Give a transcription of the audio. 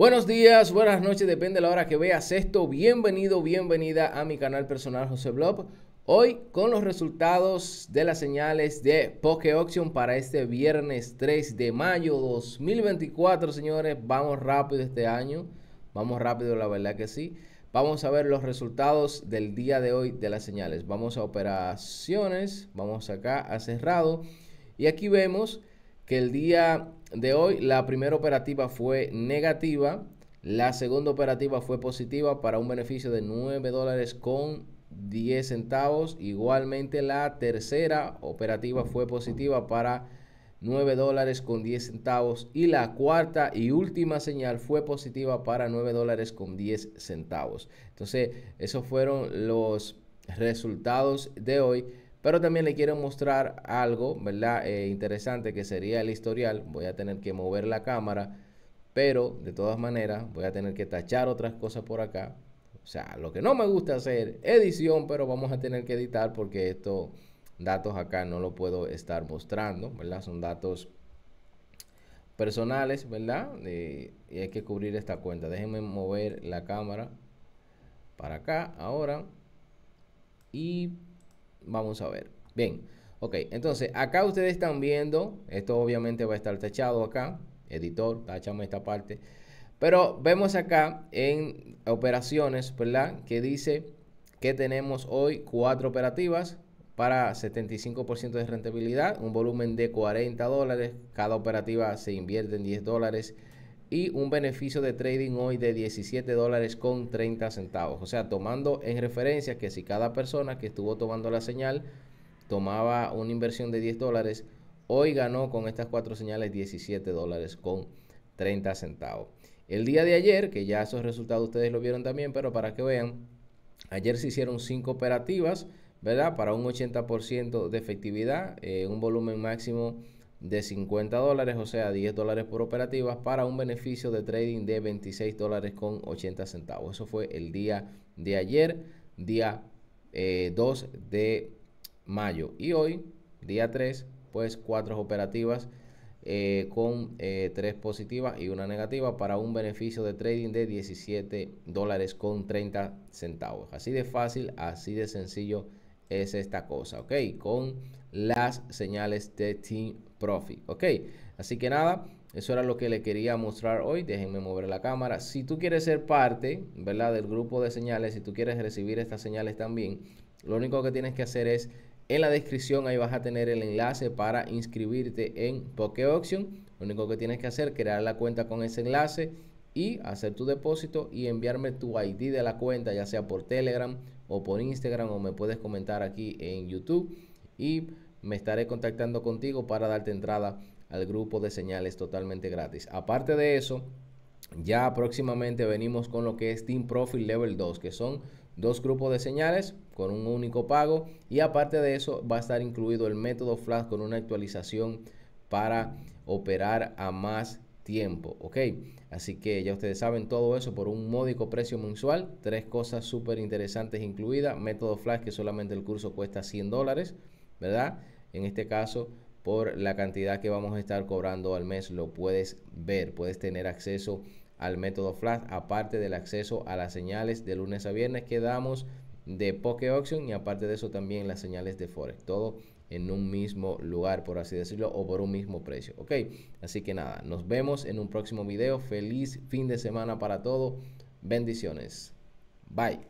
Buenos días, buenas noches, depende de la hora que veas esto. Bienvenido, bienvenida a mi canal personal José Blog. Hoy con los resultados de las señales de Poke Auction para este viernes 3 de mayo 2024, señores. Vamos rápido este año. Vamos rápido, la verdad que sí. Vamos a ver los resultados del día de hoy de las señales. Vamos a operaciones, vamos acá a cerrado. Y aquí vemos que el día de hoy la primera operativa fue negativa, la segunda operativa fue positiva para un beneficio de 9 dólares con 10 centavos. Igualmente la tercera operativa fue positiva para 9 dólares con 10 centavos. Y la cuarta y última señal fue positiva para 9 dólares con 10 centavos. Entonces, esos fueron los resultados de hoy. Pero también le quiero mostrar algo, ¿verdad? Eh, interesante que sería el historial. Voy a tener que mover la cámara, pero de todas maneras voy a tener que tachar otras cosas por acá. O sea, lo que no me gusta hacer edición, pero vamos a tener que editar porque estos datos acá no lo puedo estar mostrando, ¿verdad? Son datos personales, ¿verdad? y hay que cubrir esta cuenta. Déjenme mover la cámara para acá ahora. Y Vamos a ver. Bien. Ok, entonces acá ustedes están viendo, esto obviamente va a estar tachado acá, editor, tachamos esta parte, pero vemos acá en operaciones, ¿verdad? Que dice que tenemos hoy cuatro operativas para 75% de rentabilidad, un volumen de 40 dólares, cada operativa se invierte en 10 dólares y un beneficio de trading hoy de 17 dólares con 30 centavos. O sea, tomando en referencia que si cada persona que estuvo tomando la señal tomaba una inversión de 10 dólares, hoy ganó con estas cuatro señales 17 dólares con 30 centavos. El día de ayer, que ya esos resultados ustedes lo vieron también, pero para que vean, ayer se hicieron cinco operativas, ¿verdad? Para un 80% de efectividad, eh, un volumen máximo de 50 dólares, o sea, 10 dólares por operativa, para un beneficio de trading de 26 dólares con 80 centavos. Eso fue el día de ayer, día 2 eh, de mayo. Y hoy, día 3, pues cuatro operativas eh, con 3 eh, tres positivas y una negativa para un beneficio de trading de 17 dólares con 30 centavos. Así de fácil, así de sencillo es esta cosa, ¿ok? Con las señales de Team Profit, ¿ok? Así que nada, eso era lo que le quería mostrar hoy. Déjenme mover la cámara. Si tú quieres ser parte, ¿verdad? Del grupo de señales, si tú quieres recibir estas señales también, lo único que tienes que hacer es, en la descripción ahí vas a tener el enlace para inscribirte en Option. Lo único que tienes que hacer es crear la cuenta con ese enlace y hacer tu depósito y enviarme tu ID de la cuenta, ya sea por Telegram, o por Instagram o me puedes comentar aquí en YouTube y me estaré contactando contigo para darte entrada al grupo de señales totalmente gratis. Aparte de eso, ya próximamente venimos con lo que es Team Profile Level 2, que son dos grupos de señales con un único pago y aparte de eso va a estar incluido el método Flash con una actualización para operar a más tiempo, ¿ok? Así que ya ustedes saben todo eso por un módico precio mensual, tres cosas súper interesantes incluidas, método flash que solamente el curso cuesta 100 dólares, ¿verdad? En este caso, por la cantidad que vamos a estar cobrando al mes, lo puedes ver, puedes tener acceso al método flash, aparte del acceso a las señales de lunes a viernes que damos de Poke Auction y aparte de eso también las señales de Forex, todo en un mismo lugar, por así decirlo, o por un mismo precio. Ok, así que nada, nos vemos en un próximo video. Feliz fin de semana para todos. Bendiciones. Bye.